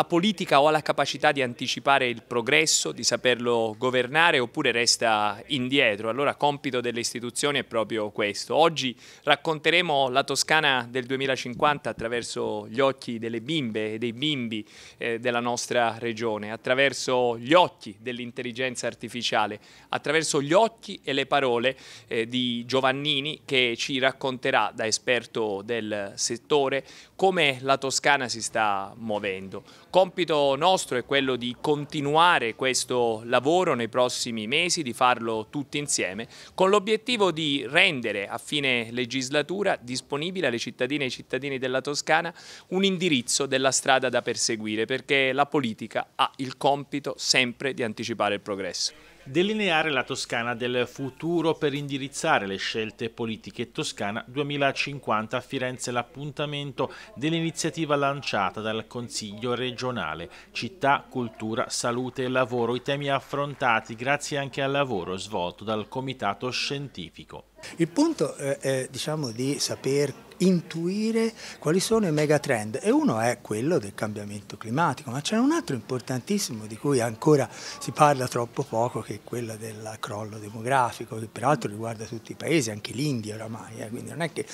la politica o ha la capacità di anticipare il progresso, di saperlo governare oppure resta indietro. Allora compito delle istituzioni è proprio questo. Oggi racconteremo la Toscana del 2050 attraverso gli occhi delle bimbe e dei bimbi eh, della nostra regione, attraverso gli occhi dell'intelligenza artificiale, attraverso gli occhi e le parole eh, di Giovannini che ci racconterà da esperto del settore come la Toscana si sta muovendo. Compito nostro è quello di continuare questo lavoro nei prossimi mesi, di farlo tutti insieme, con l'obiettivo di rendere a fine legislatura disponibile alle cittadine e ai cittadini della Toscana un indirizzo della strada da perseguire, perché la politica ha il compito sempre di anticipare il progresso delineare la Toscana del futuro per indirizzare le scelte politiche Toscana 2050 a Firenze l'appuntamento dell'iniziativa lanciata dal Consiglio regionale città, cultura, salute e lavoro i temi affrontati grazie anche al lavoro svolto dal Comitato Scientifico. Il punto eh, è diciamo, di saper intuire quali sono i megatrend e uno è quello del cambiamento climatico, ma c'è un altro importantissimo di cui ancora si parla troppo poco che è quello del crollo demografico che peraltro riguarda tutti i paesi, anche l'India oramai, eh, quindi che...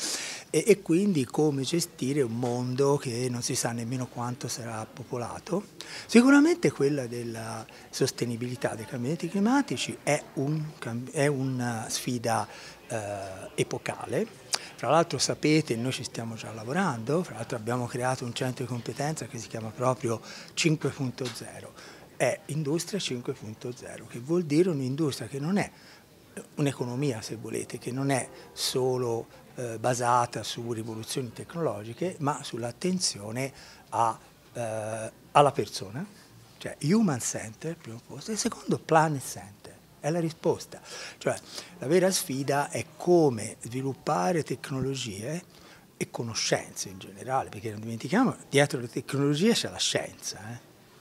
e, e quindi come gestire un mondo che non si sa nemmeno quanto sarà popolato. Sicuramente quella della sostenibilità dei cambiamenti climatici è, un, è una sfida eh, epocale. Fra l'altro sapete, noi ci stiamo già lavorando, fra l'altro abbiamo creato un centro di competenza che si chiama proprio 5.0, è Industria 5.0, che vuol dire un'industria che non è un'economia se volete, che non è solo eh, basata su rivoluzioni tecnologiche, ma sull'attenzione eh, alla persona, cioè human center, primo posto, e secondo planet center è la risposta. Cioè, la vera sfida è come sviluppare tecnologie e conoscenze in generale, perché non dimentichiamo, dietro le tecnologie c'è la scienza, eh?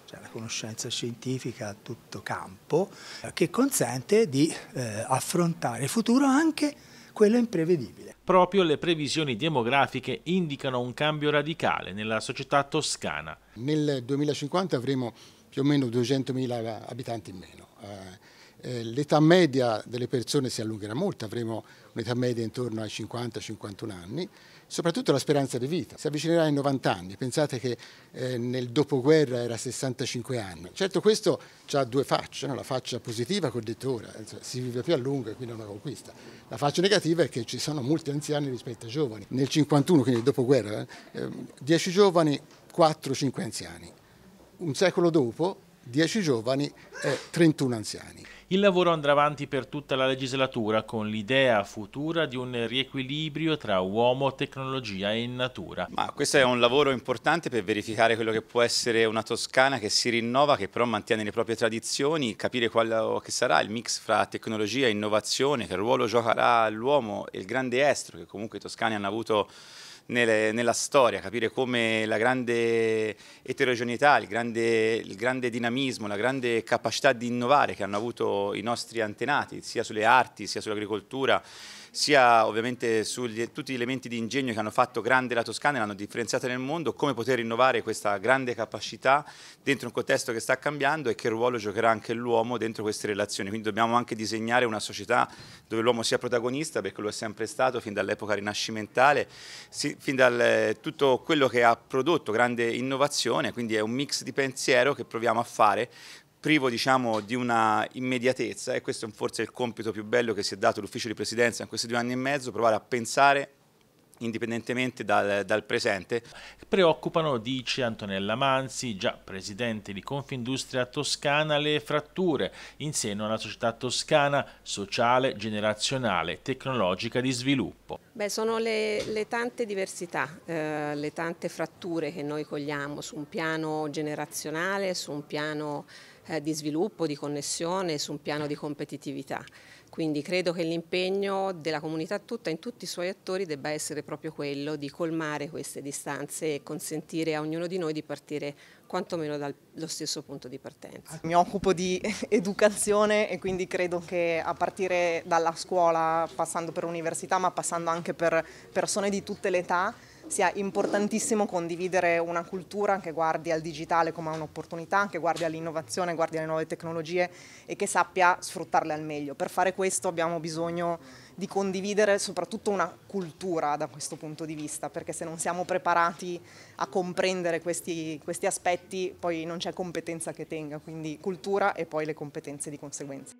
c'è la conoscenza scientifica a tutto campo, eh, che consente di eh, affrontare il futuro anche quello imprevedibile. Proprio le previsioni demografiche indicano un cambio radicale nella società toscana. Nel 2050 avremo più o meno 200.000 abitanti in meno. Eh, eh, l'età media delle persone si allungherà molto, avremo un'età media intorno ai 50-51 anni, soprattutto la speranza di vita, si avvicinerà ai 90 anni, pensate che eh, nel dopoguerra era 65 anni. Certo questo ha due facce, no? la faccia positiva che ho detto ora, eh, cioè, si vive più a lungo e quindi è una conquista, la faccia negativa è che ci sono molti anziani rispetto ai giovani. Nel 51, quindi il dopoguerra, 10 ehm, giovani, 4-5 anziani. Un secolo dopo 10 giovani e 31 anziani. Il lavoro andrà avanti per tutta la legislatura con l'idea futura di un riequilibrio tra uomo, tecnologia e natura. Ma questo è un lavoro importante per verificare quello che può essere una Toscana che si rinnova, che però mantiene le proprie tradizioni, capire quale che sarà il mix fra tecnologia e innovazione, che ruolo giocherà l'uomo e il grande estro che comunque i toscani hanno avuto nelle, nella storia, capire come la grande eterogeneità, il grande, il grande dinamismo, la grande capacità di innovare che hanno avuto i nostri antenati, sia sulle arti, sia sull'agricoltura, sia ovviamente su tutti gli elementi di ingegno che hanno fatto grande la Toscana e l'hanno differenziata nel mondo, come poter innovare questa grande capacità dentro un contesto che sta cambiando e che ruolo giocherà anche l'uomo dentro queste relazioni. Quindi dobbiamo anche disegnare una società dove l'uomo sia protagonista, perché lo è sempre stato fin dall'epoca rinascimentale, fin da eh, tutto quello che ha prodotto grande innovazione, quindi è un mix di pensiero che proviamo a fare privo diciamo, di una immediatezza e questo è forse il compito più bello che si è dato l'ufficio di presidenza in questi due anni e mezzo, provare a pensare indipendentemente dal, dal, presente. Preoccupano, dice Antonella Manzi, già presidente di Confindustria Toscana, le fratture in seno alla società toscana sociale, generazionale, tecnologica di sviluppo. Beh, sono le, le tante diversità, eh, le tante fratture che noi cogliamo su un piano generazionale, su un piano eh, di sviluppo, di connessione, su un piano di competitività. Quindi credo che l'impegno della comunità tutta in tutti i suoi attori debba essere proprio quello di colmare queste distanze e consentire a ognuno di noi di partire quantomeno dallo stesso punto di partenza. Mi occupo di educazione e quindi credo che a partire dalla scuola, passando per università, ma passando anche per persone di tutte le età, sia importantissimo condividere una cultura che guardi al digitale come un'opportunità, che guardi all'innovazione, guardi alle nuove tecnologie e che sappia sfruttarle al meglio. Per fare questo abbiamo bisogno di condividere soprattutto una cultura da questo punto di vista, perché se non siamo preparati a comprendere questi, questi aspetti poi non c'è competenza che tenga, quindi cultura e poi le competenze di conseguenza.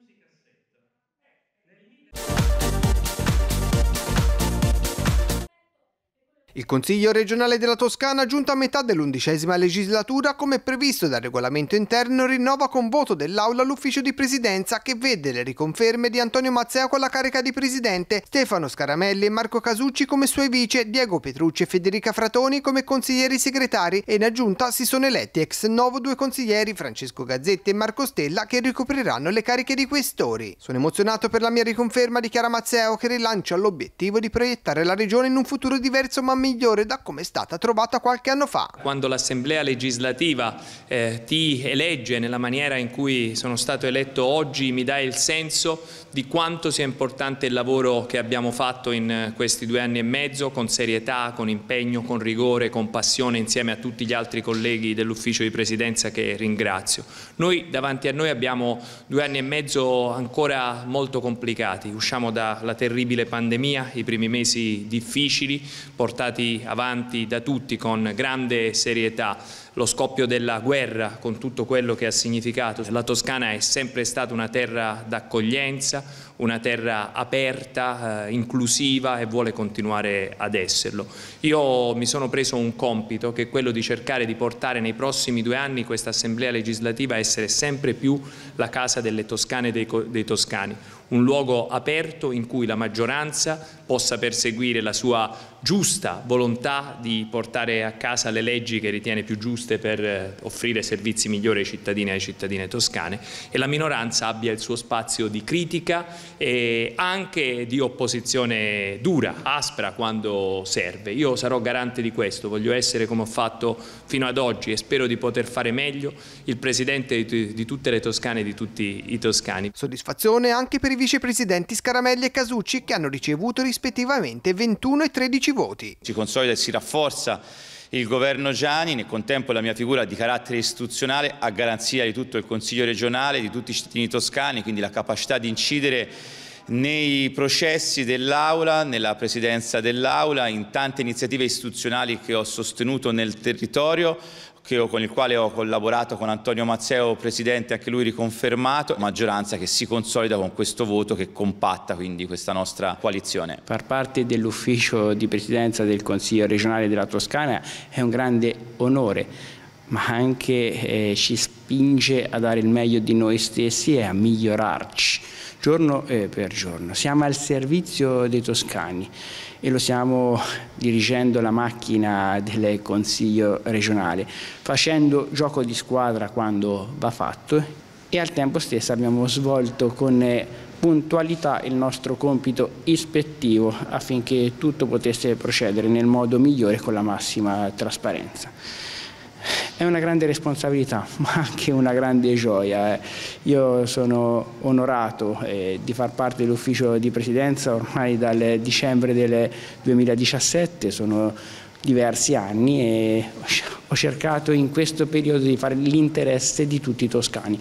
Il Consiglio regionale della Toscana, giunto a metà dell'undicesima legislatura, come previsto dal regolamento interno, rinnova con voto dell'Aula l'ufficio di presidenza che vede le riconferme di Antonio Mazzeo con la carica di presidente, Stefano Scaramelli e Marco Casucci come suoi vice, Diego Petrucci e Federica Fratoni come consiglieri segretari e in aggiunta si sono eletti ex novo due consiglieri, Francesco Gazzetti e Marco Stella, che ricopriranno le cariche di questori. Sono emozionato per la mia riconferma di Chiara Mazzeo che rilancia l'obiettivo di proiettare la regione in un futuro diverso ma migliore migliore da come è stata trovata qualche anno fa. Quando l'Assemblea legislativa eh, ti elegge nella maniera in cui sono stato eletto oggi mi dà il senso di quanto sia importante il lavoro che abbiamo fatto in questi due anni e mezzo con serietà, con impegno, con rigore, con passione insieme a tutti gli altri colleghi dell'ufficio di presidenza che ringrazio. Noi davanti a noi abbiamo due anni e mezzo ancora molto complicati, usciamo dalla terribile pandemia, i primi mesi difficili portati portati avanti da tutti con grande serietà. Lo scoppio della guerra, con tutto quello che ha significato, la Toscana è sempre stata una terra d'accoglienza, una terra aperta, eh, inclusiva e vuole continuare ad esserlo. Io mi sono preso un compito che è quello di cercare di portare nei prossimi due anni questa Assemblea legislativa a essere sempre più la casa delle toscane e dei, dei toscani un luogo aperto in cui la maggioranza possa perseguire la sua giusta volontà di portare a casa le leggi che ritiene più giuste per eh, offrire servizi migliori ai cittadini e alle cittadine toscane e la minoranza abbia il suo spazio di critica e anche di opposizione dura, aspra quando serve. Io sarò garante di questo, voglio essere come ho fatto fino ad oggi e spero di poter fare meglio il Presidente di tutte le toscane e di tutti i toscani. Soddisfazione anche per i i vicepresidenti Scaramelli e Casucci che hanno ricevuto rispettivamente 21 e 13 voti. Si consolida e si rafforza il governo Gianni, nel contempo la mia figura di carattere istituzionale a garanzia di tutto il Consiglio regionale, di tutti i cittadini toscani, quindi la capacità di incidere nei processi dell'Aula, nella presidenza dell'Aula, in tante iniziative istituzionali che ho sostenuto nel territorio, ho, con il quale ho collaborato con Antonio Mazzeo, presidente, anche lui riconfermato, maggioranza che si consolida con questo voto che compatta quindi questa nostra coalizione. Far parte dell'ufficio di presidenza del Consiglio regionale della Toscana è un grande onore ma anche eh, ci spinge a dare il meglio di noi stessi e a migliorarci giorno per giorno. Siamo al servizio dei toscani e lo siamo dirigendo la macchina del Consiglio regionale, facendo gioco di squadra quando va fatto e al tempo stesso abbiamo svolto con puntualità il nostro compito ispettivo affinché tutto potesse procedere nel modo migliore con la massima trasparenza. È una grande responsabilità, ma anche una grande gioia. Eh. Io sono onorato eh, di far parte dell'ufficio di presidenza ormai dal dicembre del 2017, sono diversi anni e ho cercato in questo periodo di fare l'interesse di tutti i toscani,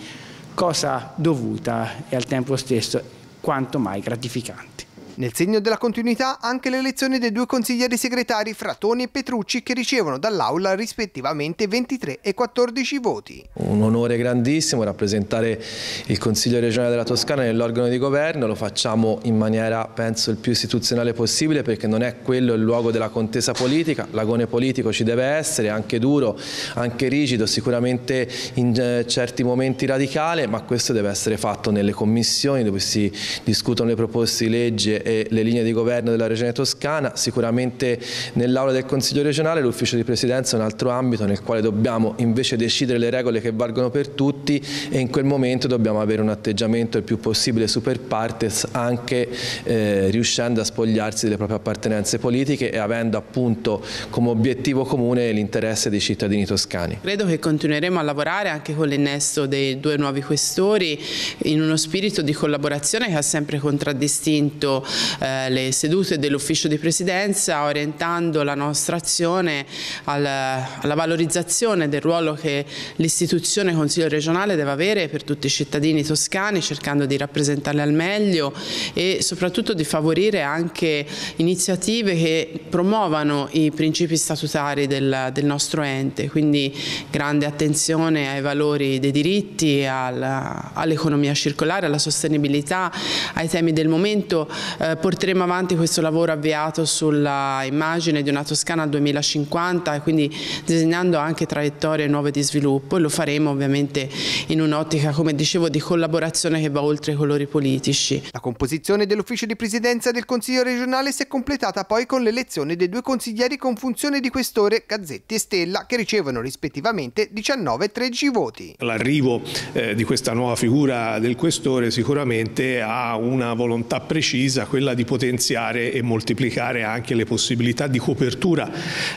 cosa dovuta e al tempo stesso quanto mai gratificante. Nel segno della continuità anche l'elezione dei due consiglieri segretari Fratoni e Petrucci che ricevono dall'Aula rispettivamente 23 e 14 voti. Un onore grandissimo rappresentare il Consiglio regionale della Toscana nell'organo di governo, lo facciamo in maniera penso il più istituzionale possibile perché non è quello il luogo della contesa politica, l'agone politico ci deve essere, anche duro, anche rigido, sicuramente in eh, certi momenti radicale, ma questo deve essere fatto nelle commissioni dove si discutono le proposte di legge e le linee di governo della Regione Toscana, sicuramente nell'aula del Consiglio regionale l'ufficio di presidenza è un altro ambito nel quale dobbiamo invece decidere le regole che valgono per tutti e in quel momento dobbiamo avere un atteggiamento il più possibile super partes anche eh, riuscendo a spogliarsi delle proprie appartenenze politiche e avendo appunto come obiettivo comune l'interesse dei cittadini toscani. Credo che continueremo a lavorare anche con l'innesto dei due nuovi questori in uno spirito di collaborazione che ha sempre contraddistinto eh, le sedute dell'ufficio di presidenza orientando la nostra azione alla, alla valorizzazione del ruolo che l'istituzione Consiglio regionale deve avere per tutti i cittadini toscani cercando di rappresentarli al meglio e soprattutto di favorire anche iniziative che promuovano i principi statutari del, del nostro ente, quindi grande attenzione ai valori dei diritti, all'economia circolare, alla sostenibilità, ai temi del momento eh, eh, porteremo avanti questo lavoro avviato sulla immagine di una Toscana 2050 e quindi disegnando anche traiettorie nuove di sviluppo e lo faremo ovviamente in un'ottica, come dicevo, di collaborazione che va oltre i colori politici. La composizione dell'ufficio di presidenza del Consiglio regionale si è completata poi con l'elezione dei due consiglieri con funzione di questore, Gazzetti e Stella, che ricevono rispettivamente 19 e 13 voti. L'arrivo eh, di questa nuova figura del questore sicuramente ha una volontà precisa quella di potenziare e moltiplicare anche le possibilità di copertura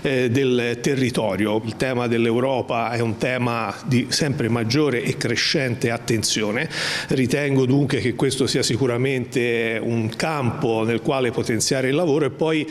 eh, del territorio. Il tema dell'Europa è un tema di sempre maggiore e crescente attenzione. Ritengo dunque che questo sia sicuramente un campo nel quale potenziare il lavoro e poi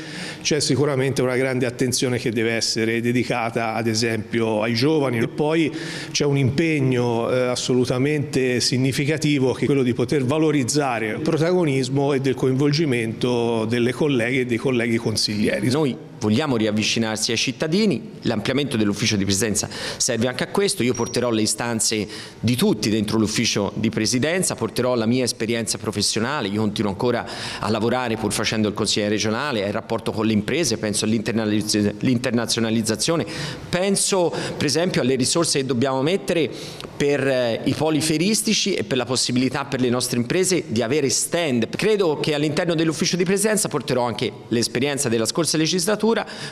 c'è sicuramente una grande attenzione che deve essere dedicata ad esempio ai giovani e poi c'è un impegno eh, assolutamente significativo che è quello di poter valorizzare il protagonismo e del coinvolgimento coinvolgimento delle colleghe e dei colleghi consiglieri. Noi vogliamo riavvicinarsi ai cittadini, l'ampliamento dell'ufficio di presidenza serve anche a questo, io porterò le istanze di tutti dentro l'ufficio di presidenza, porterò la mia esperienza professionale, io continuo ancora a lavorare pur facendo il consigliere regionale, al rapporto con le imprese, penso all'internazionalizzazione, penso per esempio alle risorse che dobbiamo mettere per eh, i poli feristici e per la possibilità per le nostre imprese di avere stand. Credo che all'interno dell'ufficio di presidenza porterò anche l'esperienza della scorsa legislatura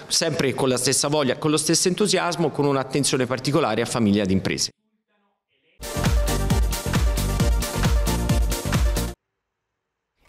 sempre con la stessa voglia, con lo stesso entusiasmo, con un'attenzione particolare a famiglie ed imprese.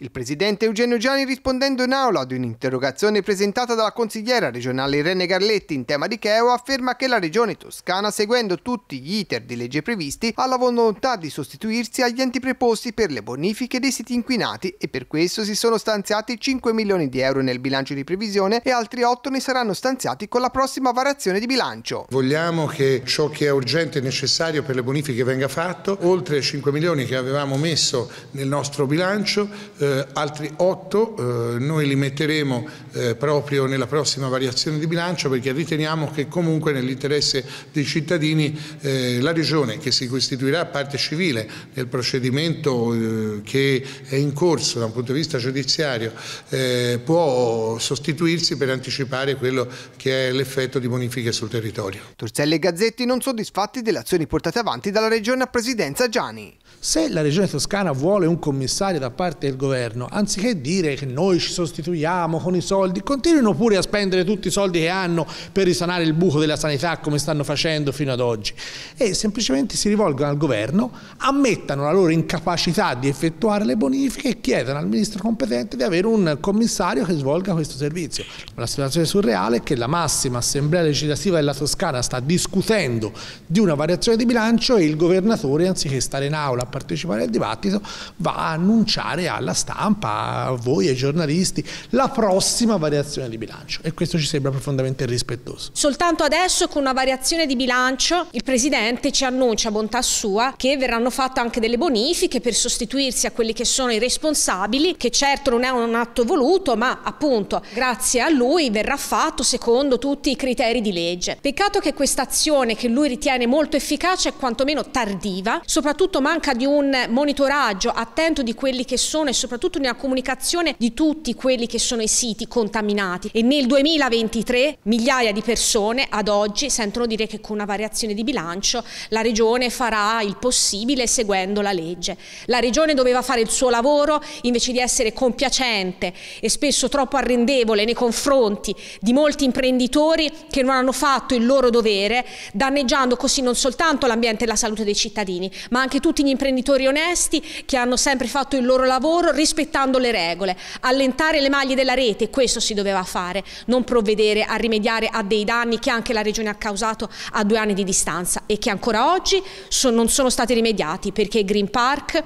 Il presidente Eugenio Gianni rispondendo in aula ad un'interrogazione presentata dalla consigliera regionale Irene Garletti in tema di Cheo afferma che la regione toscana seguendo tutti gli iter di legge previsti ha la volontà di sostituirsi agli enti preposti per le bonifiche dei siti inquinati e per questo si sono stanziati 5 milioni di euro nel bilancio di previsione e altri 8 ne saranno stanziati con la prossima variazione di bilancio. Vogliamo che ciò che è urgente e necessario per le bonifiche venga fatto, oltre ai 5 milioni che avevamo messo nel nostro bilancio eh, eh, altri 8 eh, noi li metteremo eh, proprio nella prossima variazione di bilancio perché riteniamo che comunque nell'interesse dei cittadini eh, la Regione che si costituirà parte civile nel procedimento eh, che è in corso da un punto di vista giudiziario eh, può sostituirsi per anticipare quello che è l'effetto di bonifiche sul territorio. Torzelli e Gazzetti non soddisfatti delle azioni portate avanti dalla Regione a presidenza Gianni. Se la Regione Toscana vuole un commissario da parte del governo governo, anziché dire che noi ci sostituiamo con i soldi, continuino pure a spendere tutti i soldi che hanno per risanare il buco della sanità come stanno facendo fino ad oggi e semplicemente si rivolgono al governo, ammettano la loro incapacità di effettuare le bonifiche e chiedono al ministro competente di avere un commissario che svolga questo servizio. La situazione surreale è che la massima assemblea legislativa della Toscana sta discutendo di una variazione di bilancio e il governatore anziché stare in aula a partecipare al dibattito va a annunciare alla Stato stampa, a voi, ai giornalisti, la prossima variazione di bilancio e questo ci sembra profondamente irrispettoso. Soltanto adesso con una variazione di bilancio il Presidente ci annuncia, bontà sua, che verranno fatte anche delle bonifiche per sostituirsi a quelli che sono i responsabili, che certo non è un atto voluto, ma appunto grazie a lui verrà fatto secondo tutti i criteri di legge. Peccato che questa azione che lui ritiene molto efficace è quantomeno tardiva, soprattutto manca di un monitoraggio attento di quelli che sono e soprattutto soprattutto nella comunicazione di tutti quelli che sono i siti contaminati e nel 2023 migliaia di persone ad oggi sentono dire che con una variazione di bilancio la Regione farà il possibile seguendo la legge. La Regione doveva fare il suo lavoro invece di essere compiacente e spesso troppo arrendevole nei confronti di molti imprenditori che non hanno fatto il loro dovere, danneggiando così non soltanto l'ambiente e la salute dei cittadini, ma anche tutti gli imprenditori onesti che hanno sempre fatto il loro lavoro rispettando le regole, allentare le maglie della rete, questo si doveva fare, non provvedere a rimediare a dei danni che anche la Regione ha causato a due anni di distanza e che ancora oggi so, non sono stati rimediati perché Green Park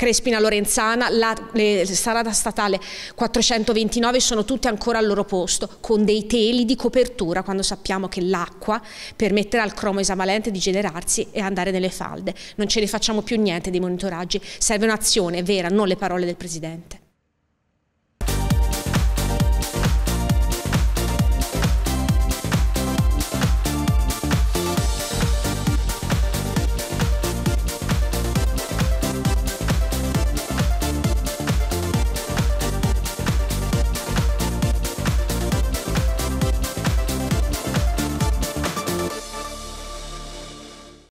Crespina Lorenzana, la strada statale 429 sono tutte ancora al loro posto, con dei teli di copertura quando sappiamo che l'acqua permetterà al cromo esavalente di generarsi e andare nelle falde. Non ce ne facciamo più niente dei monitoraggi, serve un'azione vera, non le parole del Presidente.